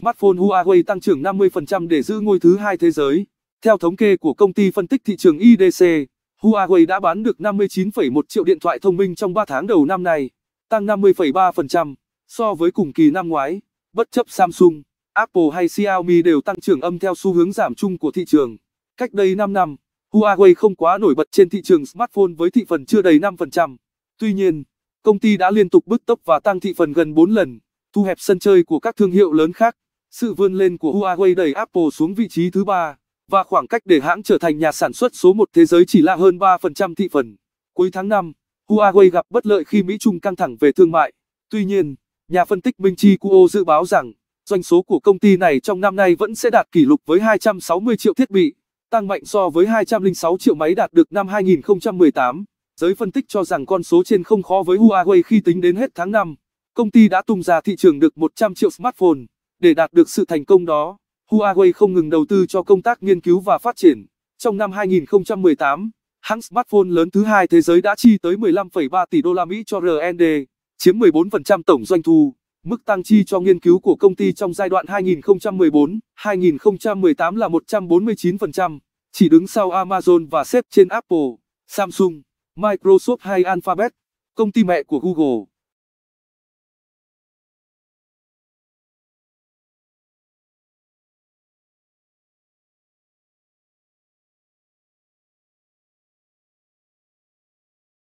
smartphone Huawei tăng trưởng 50% để giữ ngôi thứ hai thế giới. Theo thống kê của công ty phân tích thị trường IDC, Huawei đã bán được 59,1 triệu điện thoại thông minh trong 3 tháng đầu năm nay, tăng 50,3% so với cùng kỳ năm ngoái. Bất chấp Samsung, Apple hay Xiaomi đều tăng trưởng âm theo xu hướng giảm chung của thị trường. Cách đây 5 năm, Huawei không quá nổi bật trên thị trường smartphone với thị phần chưa đầy 5%. Tuy nhiên, công ty đã liên tục bứt tốc và tăng thị phần gần 4 lần, thu hẹp sân chơi của các thương hiệu lớn khác. Sự vươn lên của Huawei đẩy Apple xuống vị trí thứ ba và khoảng cách để hãng trở thành nhà sản xuất số một thế giới chỉ là hơn 3% thị phần. Cuối tháng 5, Huawei gặp bất lợi khi Mỹ-Trung căng thẳng về thương mại. Tuy nhiên, nhà phân tích Minh Chi Kuo dự báo rằng doanh số của công ty này trong năm nay vẫn sẽ đạt kỷ lục với 260 triệu thiết bị, tăng mạnh so với 206 triệu máy đạt được năm 2018. Giới phân tích cho rằng con số trên không khó với Huawei khi tính đến hết tháng 5, công ty đã tung ra thị trường được 100 triệu smartphone. Để đạt được sự thành công đó, Huawei không ngừng đầu tư cho công tác nghiên cứu và phát triển. Trong năm 2018, hãng smartphone lớn thứ hai thế giới đã chi tới 15,3 tỷ đô la Mỹ cho R&D, chiếm 14% tổng doanh thu. Mức tăng chi cho nghiên cứu của công ty trong giai đoạn 2014-2018 là 149%, chỉ đứng sau Amazon và xếp trên Apple, Samsung, Microsoft hay Alphabet, công ty mẹ của Google.